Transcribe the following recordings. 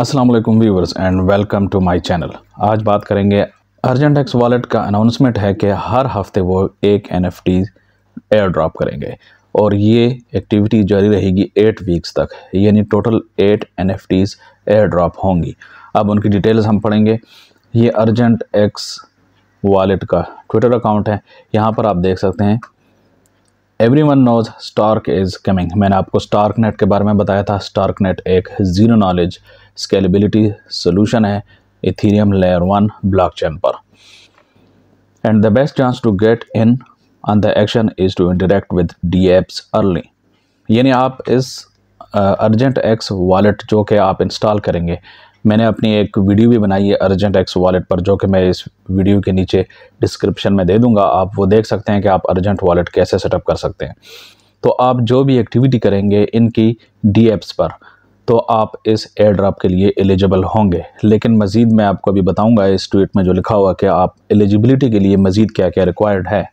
Aslam viewers and welcome to my channel आज बात करेंगे अर्जेंट एक्स वॉलेट का अनाउंसमेंट है कि हर हफ्ते वो एक N F T air airdrop करेंगे और ये एक्टिविटी जारी रहेगी एट वीक्स तक यानी total eight N F Ts air drop होंगी अब उनकी डिटेल्स हम पढ़ेंगे ये अर्जेंट एक्स वॉलेट का ट्विटर अकाउंट है यहाँ पर आप देख सकते हैं every one knows Stark is coming मैंने आपको स्टार्क नेट के बारे में बताया था स्टार्क नेट एक ज़ीरो नॉलेज स्केलेबिलिटी सोल्यूशन है Ethereum layer one block chain पर and the best chance to get in on the action is to interact with dApps early यानी आप इस अर्जेंट एक्स वॉलेट जो कि आप install करेंगे मैंने अपनी एक वीडियो भी बनाई है अर्जेंट एक्स वॉलेट पर जो कि मैं इस वीडियो के नीचे डिस्क्रिप्शन में दे दूंगा आप वो देख सकते हैं कि आप अर्जेंट वॉलेट कैसे सेटअप कर सकते हैं तो आप जो भी एक्टिविटी करेंगे इनकी डी एप्स पर तो आप इस एयर ड्राप के लिए एलिजिबल होंगे लेकिन मज़ीद मैं आपको अभी बताऊंगा इस ट्वीट में जो लिखा हुआ कि आप एलिजिबिलिटी के लिए मज़ीद क्या क्या रिक्वायर्ड है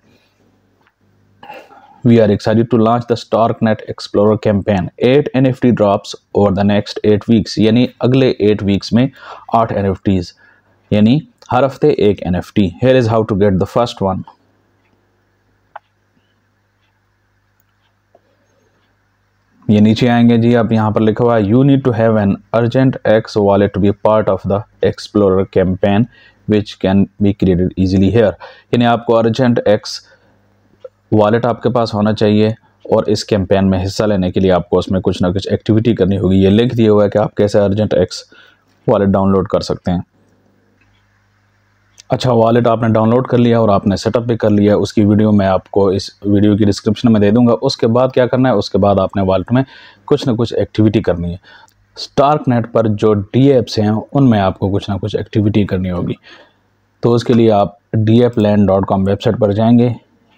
we are excited to launch the Starknet Explorer campaign. Eight NFT drops over the next eight weeks यानी अगले 8 weeks में 8 NFTs यानी हर हफ्ते एक NFT. Here is how to get the first one. ये नीचे आएंगे जी आप यहाँ पर लिखा हुआ है you need to have an Argent X wallet to be part of the explorer campaign which can be created easily here यानी आपको अर्जेंट एक्स वॉलेट आपके पास होना चाहिए और इस कैंपेन में हिस्सा लेने के लिए आपको उसमें कुछ ना कुछ एक्टिविटी करनी होगी ये लिंक दिया हुआ है कि आप कैसे अर्जेंट एक्स वॉलेट डाउनलोड कर सकते हैं अच्छा वॉलेट आपने डाउनलोड कर लिया और आपने सेटअप भी कर लिया उसकी वीडियो मैं आपको इस वीडियो की डिस्क्रिप्शन में दे दूंगा उसके बाद क्या करना है उसके बाद आपने वॉलेट में कुछ ना कुछ एक्टिविटी करनी है स्टार्क नेट पर जो डी एप्स हैं उनमें आपको कुछ ना कुछ एक्टिविटी करनी होगी तो उसके लिए आप डी वेबसाइट पर जाएंगे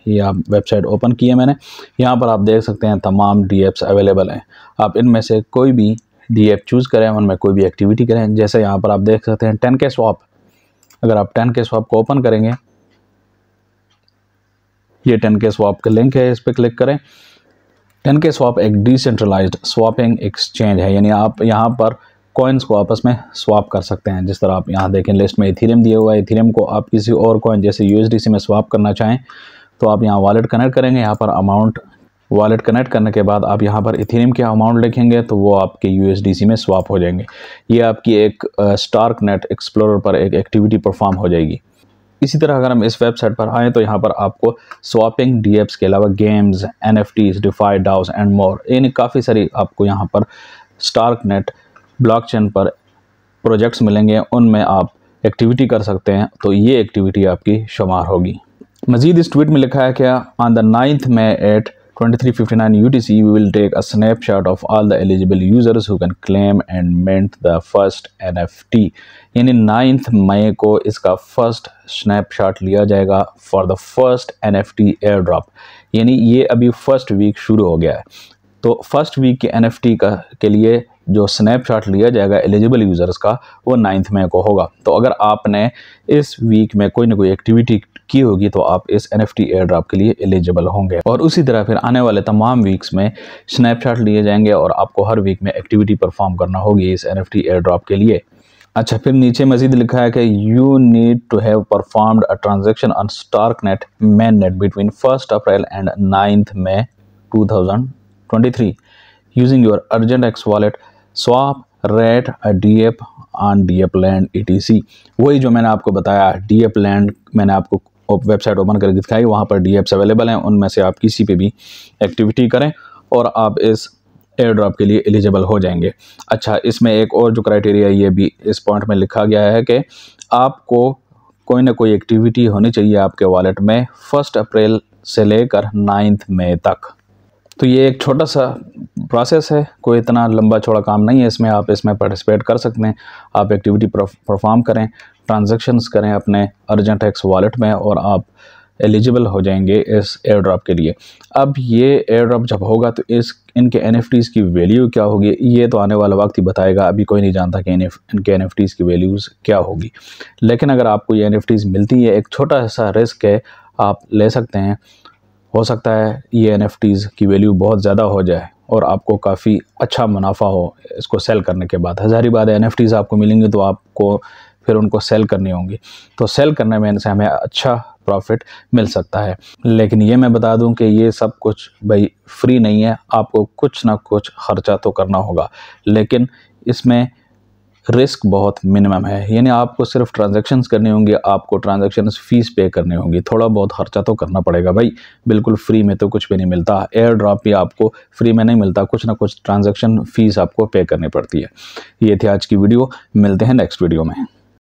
ये आप वेबसाइट ओपन की है मैंने यहाँ पर आप देख सकते हैं तमाम डी एप्स अवेलेबल हैं आप इनमें से कोई भी डी एप चूज़ करें उनमें कोई भी एक्टिविटी करें जैसे यहाँ पर आप देख सकते हैं टेन के स्वाप अगर आप टेन के स्वाप को ओपन करेंगे ये टेन के स्वाप का लिंक है इस पर क्लिक करें टेन के स्वाप एक डिसेंट्रलाइज्ड स्वापिंग एक्सचेंज है यानी आप यहाँ पर कॉइन्स को आपस में स्वाप कर सकते हैं जिस तरह आप यहाँ देखें लिस्ट में इथीरियम दिया हुआ है इथीरियम को आप किसी और कॉइन जैसे यूएसडीसी में स्वाप करना चाहें तो आप यहाँ वॉलेट कनेक्ट करेंगे यहाँ पर अमाउंट वॉलेट कनेक्ट करने के बाद आप यहाँ पर इथेरियम के अमाउंट लिखेंगे तो वो आपके यूएसडीसी में स्वाप हो जाएंगे ये आपकी एक स्टार्क नेट एक्सप्लोरर पर एक एक्टिविटी परफॉर्म हो जाएगी इसी तरह अगर हम इस वेबसाइट पर आएँ तो यहाँ पर आपको स्वापिंग डी के अलावा games N F Ts DeFi DAOs and more यानी काफ़ी सारी आपको यहाँ पर स्टार्क नेट चेन पर प्रोजेक्ट्स मिलेंगे उनमें आप एक्टिविटी कर सकते हैं तो ये एक्टिविटी आपकी शुमार होगी मजीद इस ट्वीट में लिखा है क्या on the ninth May at 2359 UTC we will take a snapshot of all the eligible users who can claim and mint the first NFT यानी नाइन्थ मई को इसका फर्स्ट स्नैपशॉट लिया जाएगा for the first N F T air drop यानी ये अभी first week शुरू हो गया है तो फर्स्ट वीक के एन एफ टी का के लिए जो स्नैपशॉट लिया जाएगा एलिजिबल यूज़र्स का वो नाइन्थ मे को होगा तो अगर आपने इस वीक में कोई ना कोई एक्टिविटी की होगी तो आप इस N F T air drop के लिए एलिजिबल होंगे और उसी तरह फिर आने वाले तमाम वीक्स में स्नैपशॉट लिए जाएंगे और आपको हर वीक में एक्टिविटी परफॉर्म करना होगी इस N F T air drop के लिए अच्छा फिर नीचे मजीद लिखा है कि you need to have performed a transaction on StarkNet mainnet between first April and ninth May two thousand twenty three using your Argent X wallet swap rate app on dApp land E T C वही जो मैंने आपको बताया D dApp land मैंने आपको website open करके दिखाई वहाँ पर डी एप्स अवेलेबल हैं उनमें से आप किसी पे भी एक्टिविटी करें और आप इस एयर ड्रॉप के लिए एलिजिबल हो जाएंगे अच्छा इसमें एक और जो क्राइटेरिया ये भी इस पॉइंट में लिखा गया है कि आपको कोई ना कोई एक्टिविटी होनी चाहिए आपके वॉलेट में फर्स्ट अप्रैल से लेकर नाइन्थ मई तक तो ये एक छोटा सा प्रोसेस है कोई इतना लंबा छोड़ा काम नहीं है इसमें आप इसमें पार्टिसिपेट कर सकते हैं आप एक्टिविटी परफॉर्म करें ट्रांजेक्शन्स करें अपने अर्जेंट एक्स वॉलेट में और आप एलिजिबल हो जाएंगे इस एयर ड्रॉप के लिए अब ये एयर ड्रॉप जब होगा तो इस इनके एन की वैल्यू क्या होगी ये तो आने वाला वक्त ही बताएगा अभी कोई नहीं जानता कि इनके एन की वैल्यूज़ क्या होगी लेकिन अगर आपको ये एन मिलती है एक छोटा सा रिस्क है आप ले सकते हैं हो सकता है ये एन की वैल्यू बहुत ज़्यादा हो जाए और आपको काफ़ी अच्छा मुनाफा हो इसको सेल करने के बाद हज़ारी बाद एन आपको मिलेंगी तो आपको फिर उनको सेल करनी होंगी तो सेल करने में इनसे हमें अच्छा प्रॉफिट मिल सकता है लेकिन ये मैं बता दूं कि ये सब कुछ भाई फ्री नहीं है आपको कुछ ना कुछ ख़र्चा तो करना होगा लेकिन इसमें रिस्क बहुत मिनिमम है यानी आपको सिर्फ ट्रांजेक्शन करनी होंगी आपको ट्रांजेक्शन फ़ीस पे करनी होंगी थोड़ा बहुत खर्चा तो करना पड़ेगा भाई बिल्कुल फ्री में तो कुछ भी नहीं मिलता एयर ड्रॉप भी आपको फ्री में नहीं मिलता कुछ ना कुछ ट्रांजेक्शन फ़ीस आपको पे करनी पड़ती है ये थी आज की वीडियो मिलते हैं नेक्स्ट वीडियो में